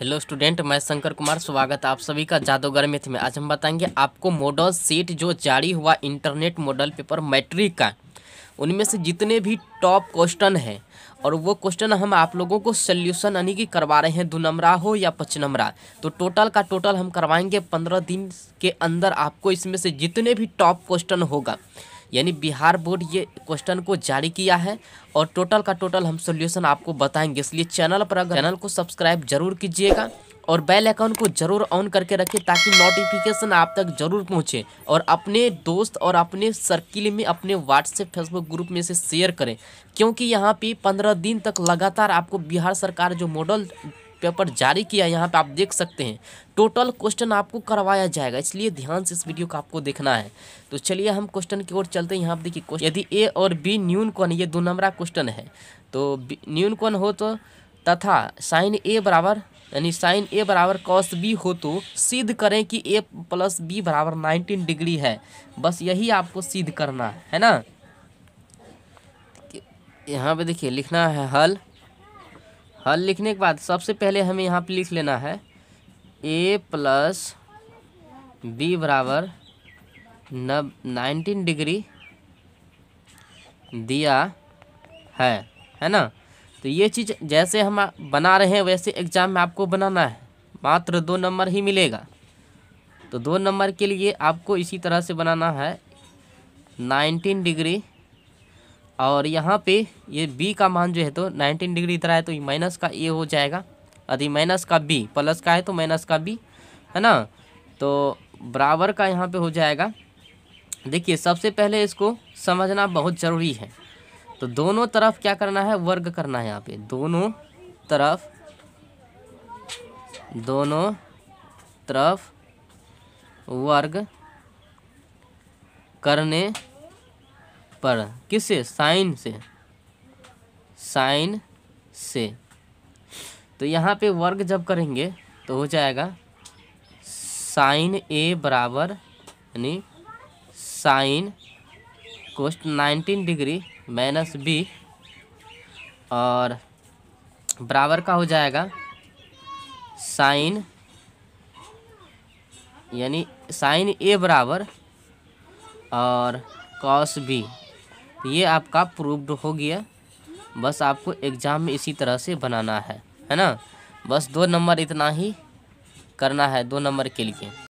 hello student मैं शंकर कुमार स्वागत आप सभी का जादूगर मिथ में आज हम बताएंगे आपको मॉडल सेट जो जारी हुआ इंटरनेट मॉडल पेपर मैट्रिक का उनमें से जितने भी टॉप क्वेश्चन हैं और वो क्वेश्चन हम आप लोगों को सल्यूशन यानी कि करवा रहे हैं दो नंबरा हो या पच नंबरा तो टोटल का टोटल हम करवाएंगे पंद्रह दिन के अंदर आपको इसमें से जितने भी टॉप क्वेश्चन होगा यानी बिहार बोर्ड ये क्वेश्चन को जारी किया है और टोटल का टोटल हम सोल्यूशन आपको बताएंगे इसलिए चैनल पर अगर चैनल को सब्सक्राइब जरूर कीजिएगा और बेल अकाउंट को जरूर ऑन करके रखें ताकि नोटिफिकेशन आप तक जरूर पहुंचे और अपने दोस्त और अपने सर्किल में अपने व्हाट्सएप फेसबुक ग्रुप में से शेयर करें क्योंकि यहाँ पे पंद्रह दिन तक लगातार आपको बिहार सरकार जो मॉडल पेपर जारी किया है यहाँ पे आप देख सकते हैं टोटल क्वेश्चन आपको करवाया जाएगा इसलिए ध्यान से इस वीडियो को आपको देखना है तो चलिए हम क्वेश्चन की ओर चलते हैं यहाँ पर देखिए क्वेश्चन यदि ए और बी न्यून कौन ये दो नंबरा क्वेश्चन है तो न्यून कौन हो तो तथा साइन ए बराबर यानी साइन ए बराबर कॉस बी हो तो सिद्ध करें कि ए प्लस बी बराबर नाइनटीन डिग्री है बस यही आपको सिद्ध करना है ना यहाँ पे देखिए लिखना है हल हल हाँ, लिखने के बाद सबसे पहले हमें यहाँ पर लिख लेना है ए प्लस बी बराबर नब नाइन्टीन डिग्री दिया है है ना तो ये चीज़ जैसे हम बना रहे हैं वैसे एग्ज़ाम में आपको बनाना है मात्र दो नंबर ही मिलेगा तो दो नंबर के लिए आपको इसी तरह से बनाना है नाइन्टीन डिग्री और यहाँ पे ये बी का मान जो है तो 19 डिग्री इधर आए तो माइनस का ए हो जाएगा यदि माइनस का बी प्लस का है तो माइनस का बी है ना तो बराबर का यहाँ पे हो जाएगा देखिए सबसे पहले इसको समझना बहुत ज़रूरी है तो दोनों तरफ क्या करना है वर्ग करना है यहाँ पे दोनों तरफ दोनों तरफ वर्ग करने पर किसे साइन से साइन से तो यहाँ पे वर्ग जब करेंगे तो हो जाएगा साइन ए बराबर यानी sine cost nineteen degree minus B और बराबर का हो जाएगा साइन यानी साइन ए बराबर और कॉस बी ये आपका प्रूव्ड हो गया बस आपको एग्ज़ाम में इसी तरह से बनाना है है ना बस दो नंबर इतना ही करना है दो नंबर के लिए